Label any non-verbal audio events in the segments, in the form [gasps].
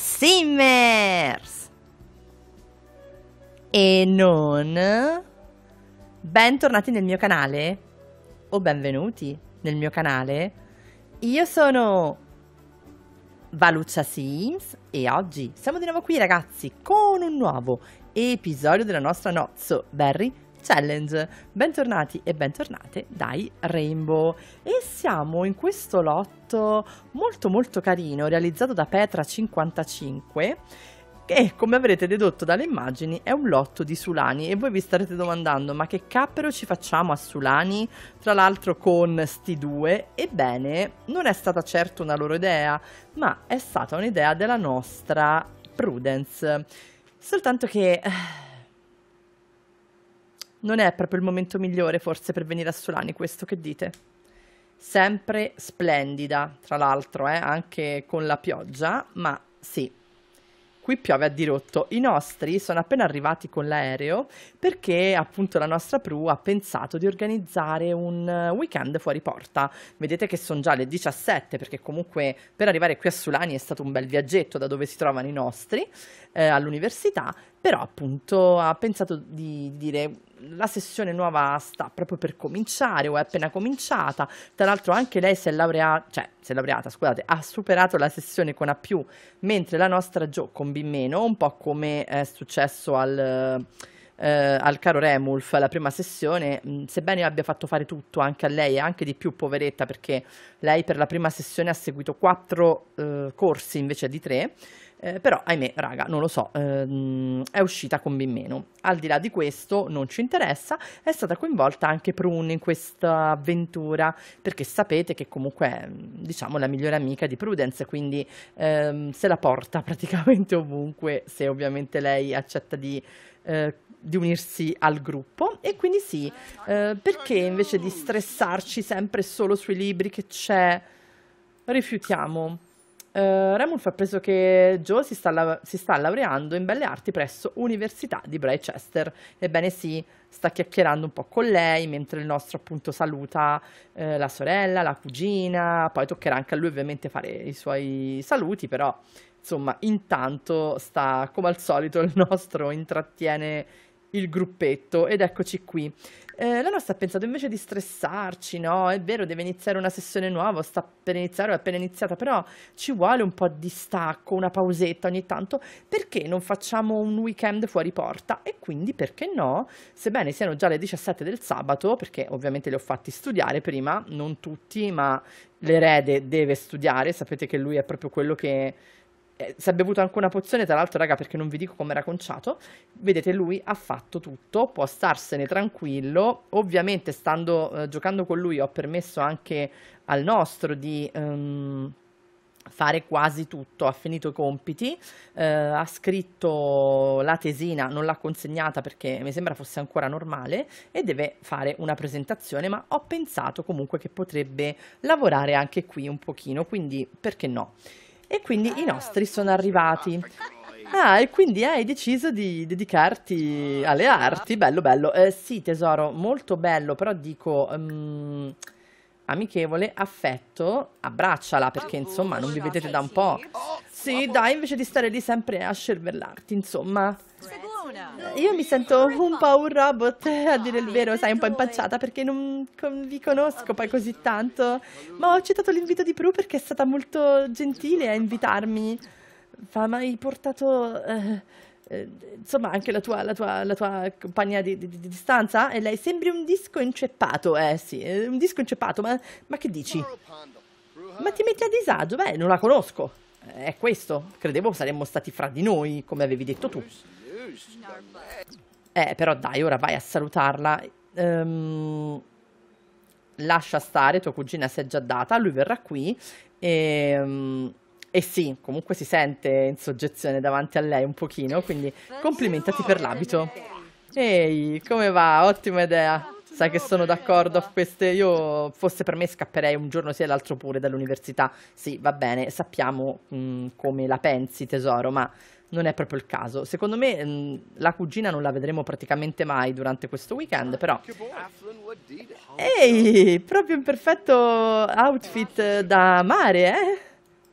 Simmers e non bentornati nel mio canale o benvenuti nel mio canale io sono Valuccia Sims e oggi siamo di nuovo qui ragazzi con un nuovo episodio della nostra Nozzo Barry Challenge. Bentornati e bentornate dai Rainbow e siamo in questo lotto molto molto carino realizzato da Petra 55 che come avrete dedotto dalle immagini è un lotto di Sulani e voi vi starete domandando ma che cappero ci facciamo a Sulani tra l'altro con sti due ebbene non è stata certo una loro idea ma è stata un'idea della nostra Prudence soltanto che eh, non è proprio il momento migliore forse per venire a Solani questo, che dite? Sempre splendida, tra l'altro, eh, anche con la pioggia, ma sì, qui piove a dirotto. I nostri sono appena arrivati con l'aereo perché appunto la nostra crew ha pensato di organizzare un eh, weekend fuori porta. Vedete che sono già le 17 perché comunque per arrivare qui a Sulani è stato un bel viaggetto da dove si trovano i nostri eh, all'università, però appunto ha pensato di dire la sessione nuova sta proprio per cominciare o è appena cominciata. Tra l'altro anche lei si è laureata, cioè si è laureata, scusate, ha superato la sessione con A+, mentre la nostra Gio con B-, un po' come è successo al... Eh, al caro Remulf la prima sessione, mh, sebbene abbia fatto fare tutto anche a lei e anche di più, poveretta, perché lei per la prima sessione ha seguito quattro eh, corsi invece di tre, eh, però, ahimè, raga, non lo so, ehm, è uscita con ben meno. Al di là di questo, non ci interessa, è stata coinvolta anche Prune in questa avventura, perché sapete che comunque è, diciamo, la migliore amica di Prudence, quindi ehm, se la porta [laughs] praticamente ovunque, se ovviamente lei accetta di... Eh, di unirsi al gruppo e quindi sì, eh, perché invece di stressarci sempre solo sui libri che c'è, rifiutiamo eh, Remulf ha preso che Joe si sta, si sta, laureando in belle arti presso Università di Brychester. Ebbene sì, sta chiacchierando un po' con lei, mentre il nostro appunto saluta eh, la sorella, la cugina, poi toccherà anche a lui ovviamente fare i suoi saluti, però insomma intanto sta come al solito [laughs] il nostro intrattiene il gruppetto ed eccoci qui. Eh, la nostra ha pensato invece di stressarci, no? È vero, deve iniziare una sessione nuova, sta per iniziare o è appena iniziata, però ci vuole un po' di stacco, una pausetta ogni tanto, perché non facciamo un weekend fuori porta? E quindi perché no? Sebbene siano già le 17 del sabato, perché ovviamente li ho fatti studiare prima, non tutti, ma l'erede deve studiare, sapete che lui è proprio quello che eh, si è bevuto anche una pozione, tra l'altro, raga, perché non vi dico come era conciato. Vedete, lui ha fatto tutto, può starsene tranquillo. Ovviamente, stando, eh, giocando con lui, ho permesso anche al nostro di... Um, fare quasi tutto, ha finito i compiti, eh, ha scritto la tesina, non l'ha consegnata perché mi sembra fosse ancora normale e deve fare una presentazione, ma ho pensato comunque che potrebbe lavorare anche qui un pochino, quindi perché no? E quindi i nostri sono ah, arrivati. Ah, e quindi hai deciso di dedicarti alle arti? Bello, bello. Eh, sì, tesoro, molto bello, però dico... Um, amichevole, affetto, abbracciala perché insomma non vi vedete da un po'. Oh, sì, dai, invece di stare lì sempre a scervellarti, insomma. Io mi sento un po' un robot, a dire il vero, sai, un po' impacciata perché non vi conosco poi così tanto. Ma ho accettato l'invito di Prue perché è stata molto gentile a invitarmi. Ma mai portato... Eh, eh, insomma, anche la tua, la tua, la tua compagna di, di, di, stanza? E lei sembri un disco inceppato, eh sì, eh, un disco inceppato, ma, ma che dici? Ma ti metti a disagio? Beh, non la conosco. È questo. Credevo saremmo stati fra di noi, come avevi detto tu. Eh, però dai, ora vai a salutarla. Um, lascia stare, tua cugina si è già data, lui verrà qui e... Um, e sì, comunque si sente in soggezione davanti a lei un pochino, quindi complimentati per l'abito. Ehi, come va? Ottima idea. Sai che sono d'accordo a queste, io fosse per me scapperei un giorno sì e l'altro pure dall'università. Sì, va bene, sappiamo mh, mm, come la pensi tesoro, ma non è proprio il caso. Secondo me mh, mm, la cugina non la vedremo praticamente mai durante questo weekend, però... Ehi, proprio un perfetto outfit da mare, eh?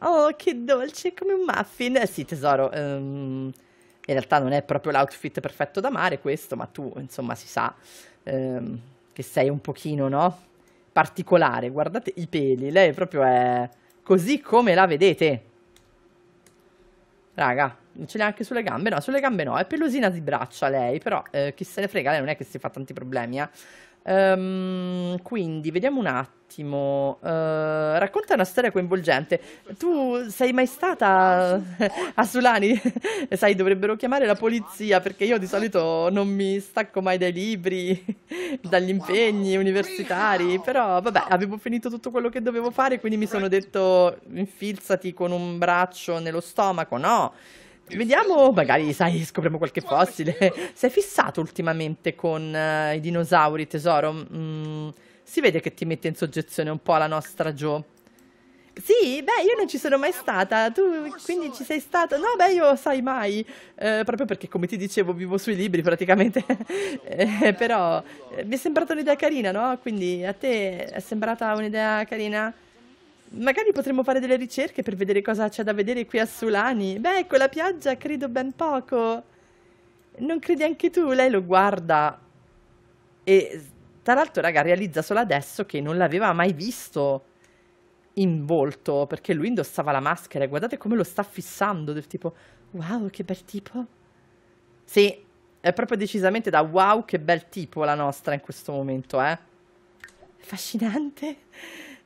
Oh, che dolce, come un muffin. Eh sì, tesoro, um, in realtà non è proprio l'outfit perfetto da mare questo, ma tu, insomma, si sa ehm, che sei un pochino, no? Particolare, guardate i peli, lei proprio è così come la vedete. Raga, non ce l'ha anche sulle gambe? No, sulle gambe no, è pelosina di braccia lei, però eh, chi se ne frega, lei non è che si fa tanti problemi, eh. Um, quindi vediamo un attimo attimo. Uh, racconta una storia coinvolgente. Tu sei mai stata a Sulani? [laughs] Sai, dovrebbero chiamare la polizia perché io di solito non mi stacco mai dai libri, dagli impegni universitari. Però vabbè, avevo finito tutto quello che dovevo fare, quindi mi sono detto infilzati con un braccio nello stomaco. No. Vediamo, magari, sai, scopriamo qualche fossile. Sei fissato ultimamente con uh, i dinosauri, tesoro? Mm, si vede che ti mette in soggezione un po' la nostra Jo. Sì, beh, io non ci sono mai stata, tu quindi ci sei stata? No, beh, io sai mai, eh, proprio perché come ti dicevo vivo sui libri praticamente, [laughs] eh, però eh, mi è sembrata un'idea carina, no? Quindi a te è sembrata un'idea carina? Magari potremmo fare delle ricerche per vedere cosa c'è da vedere qui a Sulani. Beh, con ecco, la pioggia credo ben poco. Non credi anche tu? Lei lo guarda e tra l'altro, raga, realizza solo adesso che non l'aveva mai visto in volto, perché lui indossava la maschera e guardate come lo sta fissando, del tipo, wow, che bel tipo. Sì, è proprio decisamente da wow, che bel tipo la nostra in questo momento, eh. Affascinante,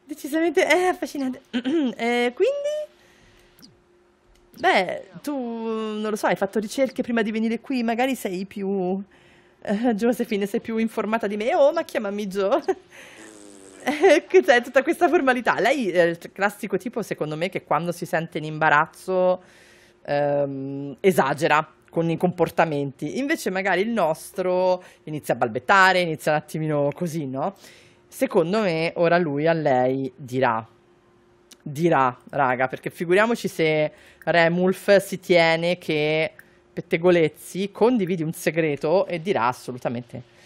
decisamente, è eh, affascinante. eh, [clears throat] quindi... Beh, tu non lo so, hai fatto ricerche prima di venire qui, magari sei più eh, Josephine sei più informata di me, oh ma chiamami Joe. [laughs] che c'è tutta questa formalità. Lei è eh, il classico tipo, secondo me, che quando si sente in imbarazzo ehm, esagera con i comportamenti. Invece magari il nostro inizia a balbettare, inizia un attimino così, no? Secondo me ora lui a lei dirà dirà, raga, perché figuriamoci se Remulf si tiene che pettegolezzi, condividi un segreto e dirà assolutamente...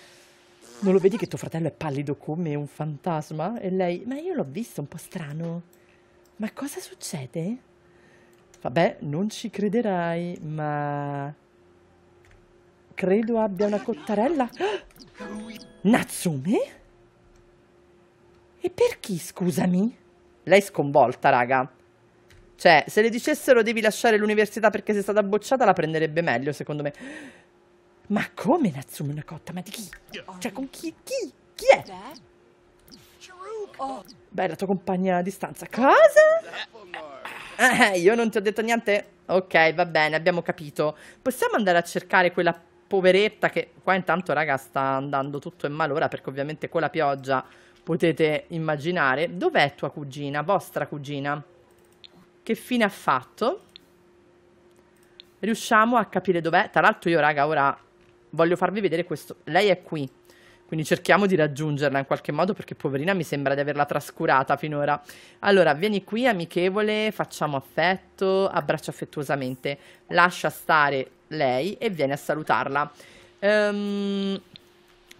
Non lo vedi che tuo fratello è pallido come un fantasma? E lei, ma io l'ho visto, un po' strano. Ma cosa succede? Vabbè, non ci crederai, ma... Credo abbia una cottarella. [gasps] Natsume? E per chi, scusami? Lei è sconvolta, raga. Cioè, se le dicessero devi lasciare l'università perché sei stata bocciata, la prenderebbe meglio, secondo me. Ma come una cotta? Ma di chi? Cioè, con chi? Chi? Chi è? Beh, la tua compagna a distanza. Cosa? Eh, io non ti ho detto niente? Ok, va bene, abbiamo capito. Possiamo andare a cercare quella poveretta che qua intanto, raga, sta andando tutto in malora perché ovviamente con la pioggia potete immaginare. Dov'è tua cugina? Vostra cugina? che fine ha fatto. Riusciamo a capire dov'è. Tra l'altro io, raga, ora voglio farvi vedere questo. Lei è qui. Quindi cerchiamo di raggiungerla in qualche modo perché poverina mi sembra di averla trascurata finora. Allora, vieni qui amichevole, facciamo affetto, abbraccia affettuosamente, lascia stare lei e vieni a salutarla. Um,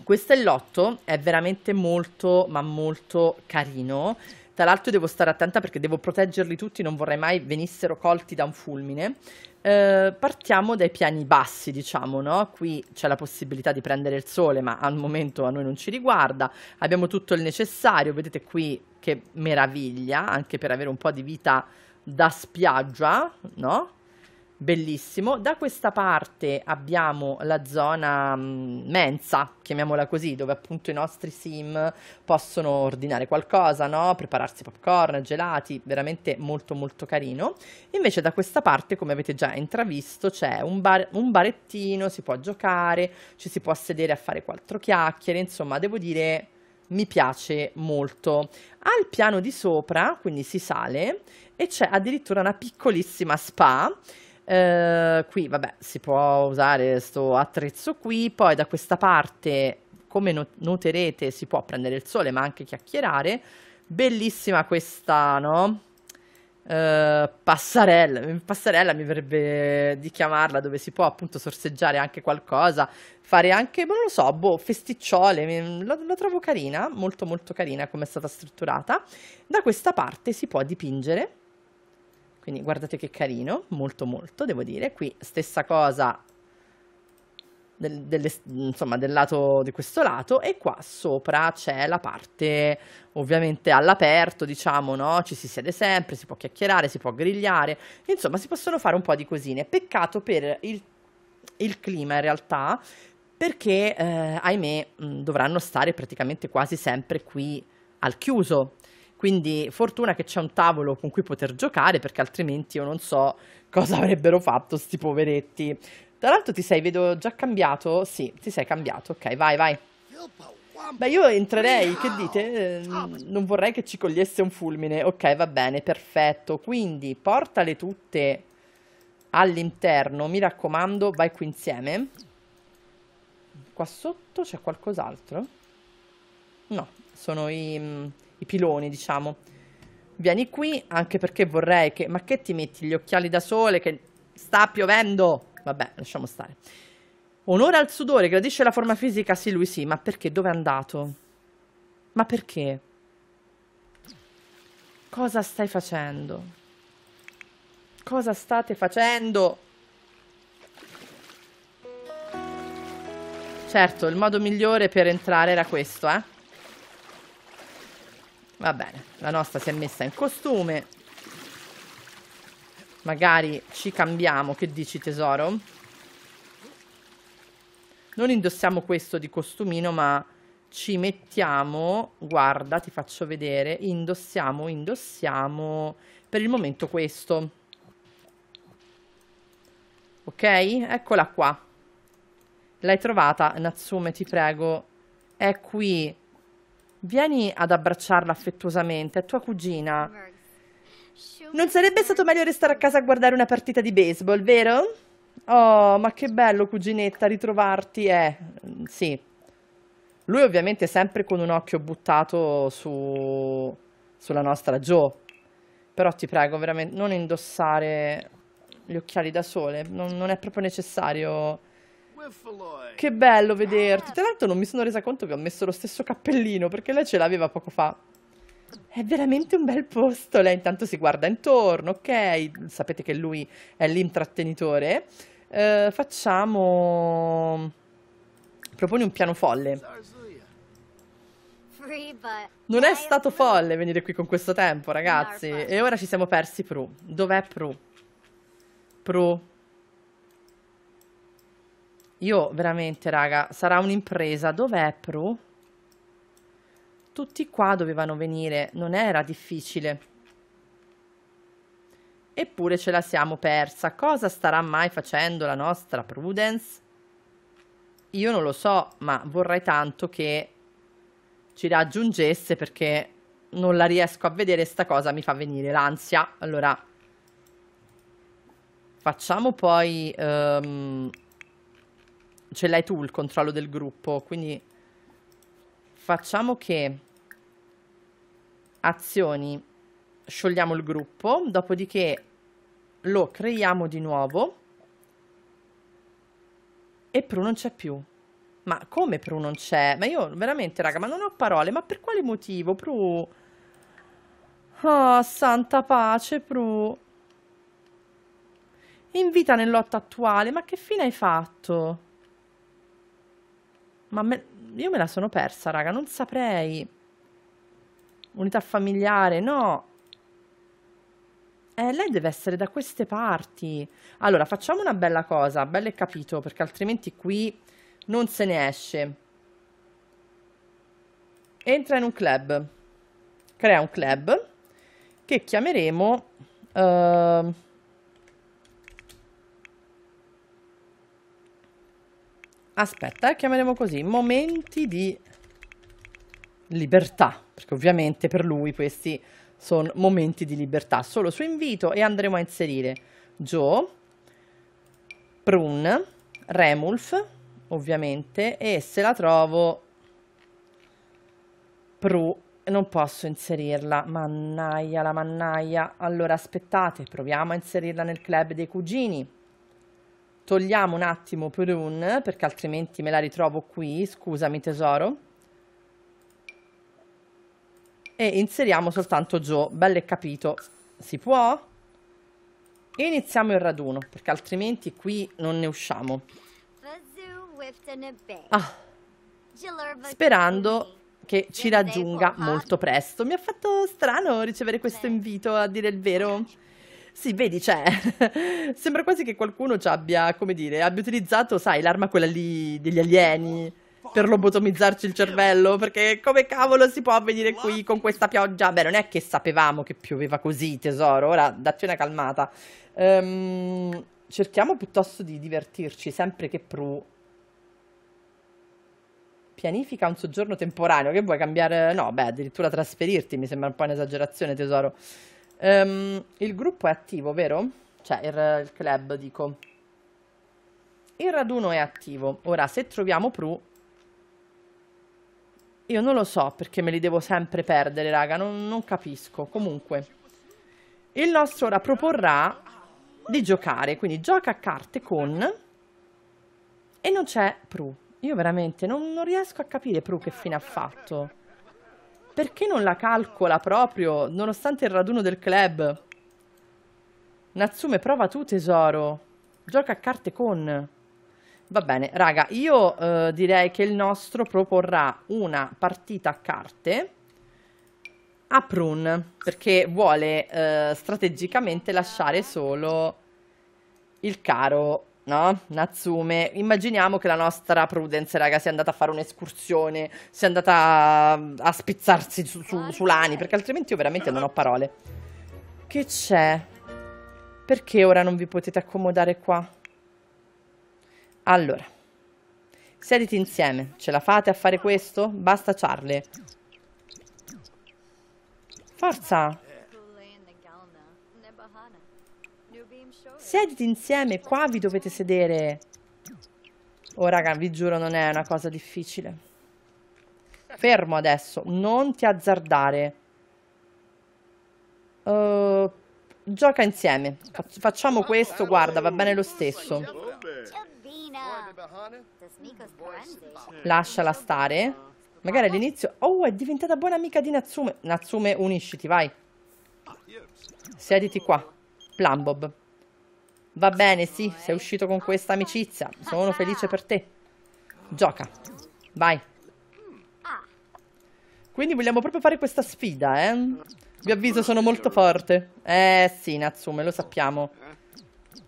questo è l'otto, è veramente molto ma molto carino tra l'altro devo stare attenta perché devo proteggerli tutti, non vorrei mai venissero colti da un fulmine. Eh, partiamo dai piani bassi, diciamo, no? Qui c'è la possibilità di prendere il sole, ma al momento a noi non ci riguarda. Abbiamo tutto il necessario, vedete qui che meraviglia, anche per avere un po' di vita da spiaggia, no? bellissimo. Da questa parte abbiamo la zona mh, mm, mensa, chiamiamola così, dove appunto i nostri sim possono ordinare qualcosa, no? prepararsi popcorn, gelati, veramente molto molto carino. Invece da questa parte, come avete già intravisto, c'è un, bar, un barettino, si può giocare, ci si può sedere a fare quattro chiacchiere, insomma devo dire mi piace molto. Al piano di sopra, quindi si sale, e c'è addirittura una piccolissima spa eh, qui vabbè si può usare questo attrezzo qui, poi da questa parte come noterete si può prendere il sole ma anche chiacchierare. Bellissima questa, no? Uh, passarella, passarella mi verrebbe di chiamarla dove si può appunto sorseggiare anche qualcosa, fare anche, boh, non lo so, boh, festicciole, la, la trovo carina, molto molto carina come è stata strutturata. Da questa parte si può dipingere quindi guardate che carino, molto molto, devo dire. Qui stessa cosa del, delle, insomma, del lato di questo lato e qua sopra c'è la parte ovviamente all'aperto, diciamo, no? Ci si siede sempre, si può chiacchierare, si può grigliare, insomma, si possono fare un po' di cosine. Peccato per il, il clima in realtà, perché eh, ahimè mh, dovranno stare praticamente quasi sempre qui al chiuso quindi fortuna che c'è un tavolo con cui poter giocare perché altrimenti io non so [laughs] cosa avrebbero fatto sti poveretti. Tra l'altro ti sei, vedo, già cambiato? Sì, ti sei cambiato, ok, vai, vai. Beh, io entrerei, che dite? Ehm, non vorrei che ci cogliesse un fulmine. Ok, va bene, perfetto. Quindi portale tutte all'interno, mi raccomando, vai qui insieme. Qua sotto c'è qualcos'altro? No, sono i mm, i piloni, diciamo. Vieni qui anche perché vorrei che... Ma che ti metti gli occhiali da sole che sta piovendo? Vabbè, lasciamo stare. Onore al sudore, gradisce la forma fisica? Sì, lui sì, ma perché? Dove è andato? Ma perché? Cosa stai facendo? Cosa state facendo? Certo, il modo migliore per entrare era questo, eh? Va bene, la nostra si è messa in costume. Magari ci cambiamo, che dici tesoro? Non indossiamo questo di costumino, ma ci mettiamo, guarda, ti faccio vedere, indossiamo, indossiamo per il momento questo. Ok? Eccola qua. L'hai trovata, Natsume, ti prego. È qui Vieni ad abbracciarla affettuosamente, è tua cugina. Non sarebbe stato meglio restare a casa a guardare una partita di baseball, vero? Oh, ma che bello, cuginetta, ritrovarti. Eh, sì. Lui ovviamente sempre con un occhio buttato su... sulla nostra Joe. Però ti prego, veramente, non indossare gli occhiali da sole. non, non è proprio necessario che bello vederti. Tra l'altro non mi sono resa conto che ho messo lo stesso cappellino perché lei ce l'aveva poco fa. È veramente un bel posto. Lei intanto si guarda intorno, ok? Sapete che lui è l'intrattenitore. Eh, facciamo... Proponi un piano folle. Non è stato folle venire qui con questo tempo, ragazzi. E ora ci siamo persi Pru. Dov'è Pru? Pru. Io veramente, raga, sarà un'impresa. Dov'è Pro? Tutti qua dovevano venire, non era difficile. Eppure ce la siamo persa. Cosa starà mai facendo la nostra Prudence? Io non lo so, ma vorrei tanto che ci raggiungesse perché non la riesco a vedere sta cosa mi fa venire l'ansia allora facciamo poi um, ce l'hai tu il controllo del gruppo, quindi facciamo che azioni sciogliamo il gruppo, dopodiché lo creiamo di nuovo e Pru non c'è più. Ma come Pru non c'è? Ma io veramente, raga, ma non ho parole, ma per quale motivo Pru? Oh, santa pace, Pru. In vita nell'otto attuale, ma che fine hai fatto? Ma me... io me la sono persa, raga, non saprei. Unità familiare, no. Eh, lei deve essere da queste parti. Allora, facciamo una bella cosa, bello e capito, perché altrimenti qui non se ne esce. Entra in un club. Crea un club che chiameremo... Uh aspetta, eh, chiameremo così, momenti di libertà, perché ovviamente per lui questi sono momenti di libertà, solo su invito e andremo a inserire Joe, Prune, Remulf, ovviamente, e se la trovo Pru, non posso inserirla, mannaia la mannaia, allora aspettate, proviamo a inserirla nel club dei cugini, togliamo un attimo Purun perché altrimenti me la ritrovo qui, scusami tesoro. E inseriamo soltanto Joe, bello e capito. Si può? E iniziamo il raduno perché altrimenti qui non ne usciamo. Ah, sperando che ci raggiunga molto presto. Mi ha fatto strano ricevere questo invito, a dire il vero. Sì, vedi, cioè, [laughs] sembra quasi che qualcuno ci abbia, come dire, abbia utilizzato, sai, l'arma quella lì degli alieni per lobotomizzarci il cervello, perché come cavolo si può venire qui con questa pioggia? Beh, non è che sapevamo che pioveva così, tesoro, ora datti una calmata. Ehm, cerchiamo piuttosto di divertirci, sempre che Prue pianifica un soggiorno temporaneo, che vuoi cambiare? No, beh, addirittura trasferirti, mi sembra un po' un'esagerazione, tesoro. Um, il gruppo è attivo, vero? Cioè, il, il club, dico. Il raduno è attivo. Ora, se troviamo Pru, io non lo so perché me li devo sempre perdere, raga, non, non, capisco. Comunque, il nostro ora proporrà di giocare, quindi gioca a carte con e non c'è Pru. Io veramente non, non riesco a capire Pru che fine ha fatto perché non la calcola proprio, nonostante il raduno del club? Natsume, prova tu tesoro. Gioca a carte con... Va bene, raga, io eh, direi che il nostro proporrà una partita a carte a Prune, perché vuole eh, strategicamente lasciare solo il caro no? Natsume, immaginiamo che la nostra Prudence, raga, sia andata a fare un'escursione, sia andata a, a spizzarsi su, su, su Lani, perché altrimenti io veramente non ho parole. Che c'è? Perché ora non vi potete accomodare qua? Allora, siediti insieme, ce la fate a fare questo? Basta Charlie. Forza! Siediti insieme, qua vi dovete sedere. Oh raga, vi giuro non è una cosa difficile. Fermo adesso, non ti azzardare. Uh, gioca insieme. Facciamo questo, guarda, va bene lo stesso. Lasciala stare. Magari all'inizio... Oh, è diventata buona amica di Natsume. Natsume, unisciti, vai. Siediti qua. Plumbob. Va bene, sì, sei uscito con questa amicizia. Sono felice per te. Gioca. Vai. Quindi vogliamo proprio fare questa sfida, eh? Vi avviso, sono molto forte. Eh sì, Natsume, lo sappiamo.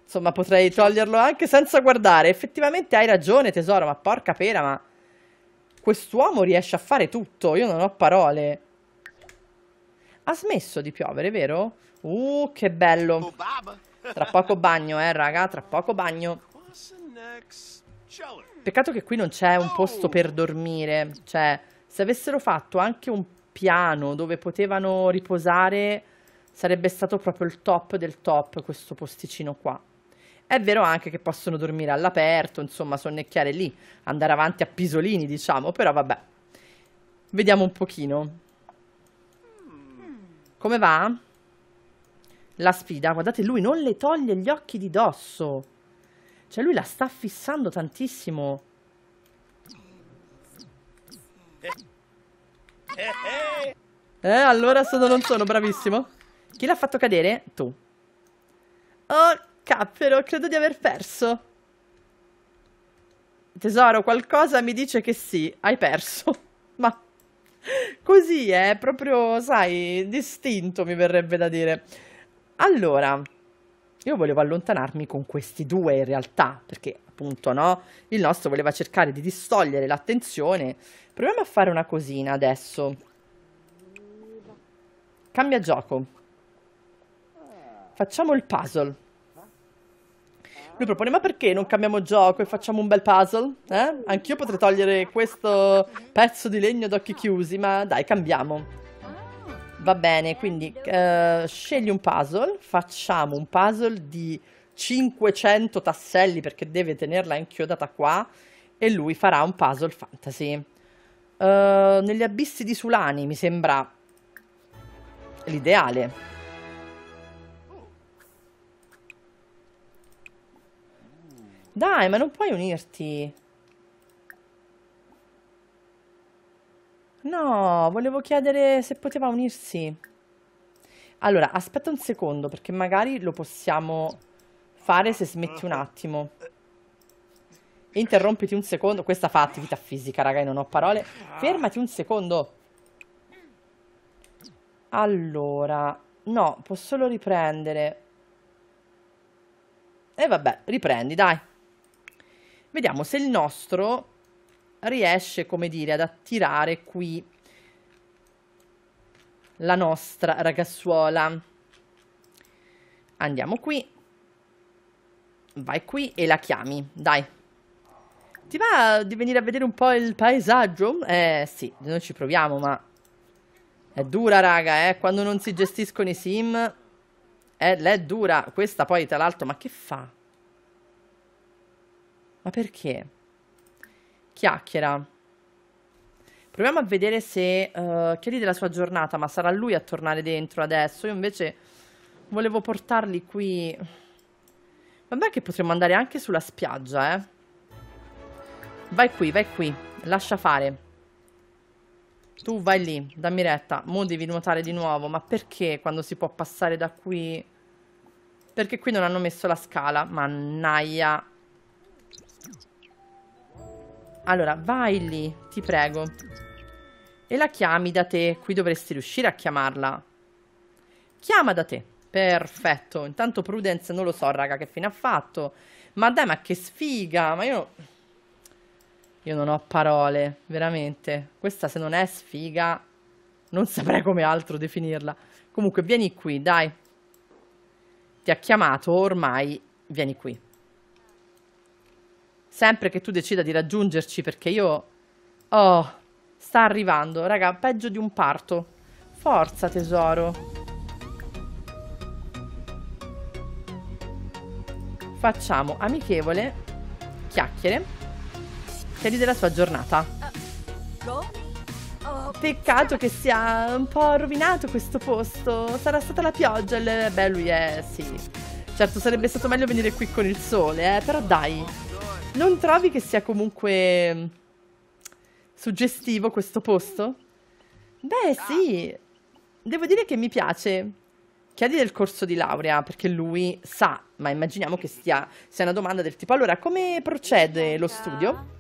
Insomma, potrei toglierlo anche senza guardare. Effettivamente hai ragione, tesoro, ma porca pera, ma... Quest'uomo riesce a fare tutto, io non ho parole. Ha smesso di piovere, vero? Uh, che bello. Tra poco bagno, eh, raga, tra poco bagno. Peccato che qui non c'è un posto per dormire. Cioè, se avessero fatto anche un piano dove potevano riposare, sarebbe stato proprio il top del top questo posticino qua. È vero anche che possono dormire all'aperto, insomma, sonnecchiare lì, andare avanti a pisolini, diciamo, però vabbè. Vediamo un pochino. Come va? la sfida, guardate, lui non le toglie gli occhi di dosso. Cioè lui la sta fissando tantissimo. Eh, allora sono, non sono bravissimo. Chi l'ha fatto cadere? Tu. Oh, cappero, credo di aver perso. Tesoro, qualcosa mi dice che sì, hai perso. [laughs] Ma così è proprio, sai, distinto mi verrebbe da dire. Allora, io volevo allontanarmi con questi due in realtà, perché appunto no, il nostro voleva cercare di distogliere l'attenzione. Proviamo a fare una cosina adesso. Cambia gioco. Facciamo il puzzle. Lui propone, ma perché non cambiamo gioco e facciamo un bel puzzle? Eh? Anch'io potrei togliere questo pezzo di legno d'occhi chiusi, ma dai, cambiamo. Va bene, quindi eh, scegli un puzzle, facciamo un puzzle di 500 tasselli perché deve tenerla inchiodata qua e lui farà un puzzle fantasy. Uh, negli abissi di Sulani mi sembra l'ideale. Dai, ma non puoi unirti. No, volevo chiedere se poteva unirsi. Allora, aspetta un secondo, perché magari lo possiamo fare se smetti un attimo. Interrompiti un secondo. Questa fa attività fisica, raga, non ho parole. Fermati un secondo. Allora, no, posso solo riprendere. E vabbè, riprendi, dai. Vediamo se il nostro riesce, come dire, ad attirare qui la nostra ragazzuola. Andiamo qui. Vai qui e la chiami, dai. Ti va di venire a vedere un po' il paesaggio? Eh sì, noi ci proviamo, ma è dura, raga, eh. Quando non si gestiscono i sim, è, eh, è dura. Questa poi, tra l'altro, ma che fa? Ma perché? chiacchiera. Proviamo a vedere se uh, chiedi della sua giornata, ma sarà lui a tornare dentro adesso. Io invece volevo portarli qui. Vabbè che potremmo andare anche sulla spiaggia, eh. Vai qui, vai qui. Lascia fare. Tu vai lì, dammi retta. Mo devi nuotare di nuovo. Ma perché quando si può passare da qui? Perché qui non hanno messo la scala. Mannaia. Allora, vai lì, ti prego. E la chiami da te. Qui dovresti riuscire a chiamarla. Chiama da te. Perfetto. Intanto Prudence non lo so, raga, che fine ha fatto. Ma dai, ma che sfiga. Ma io... Io non ho parole, veramente. Questa se non è sfiga, non saprei come altro definirla. Comunque, vieni qui, dai. Ti ha chiamato, ormai vieni qui sempre che tu decida di raggiungerci perché io... Oh, sta arrivando, raga, peggio di un parto. Forza, tesoro. Facciamo amichevole, chiacchiere, chiedi della sua giornata. Peccato che sia un po' rovinato questo posto. Sarà stata la pioggia. Beh, lui è... sì. Certo, sarebbe stato meglio venire qui con il sole, eh, però dai. Non trovi che sia comunque mm, suggestivo questo posto? Beh, sì. Devo dire che mi piace. Chiedi del corso di laurea, perché lui sa, ma immaginiamo che stia, sia una domanda del tipo allora, come procede lo studio?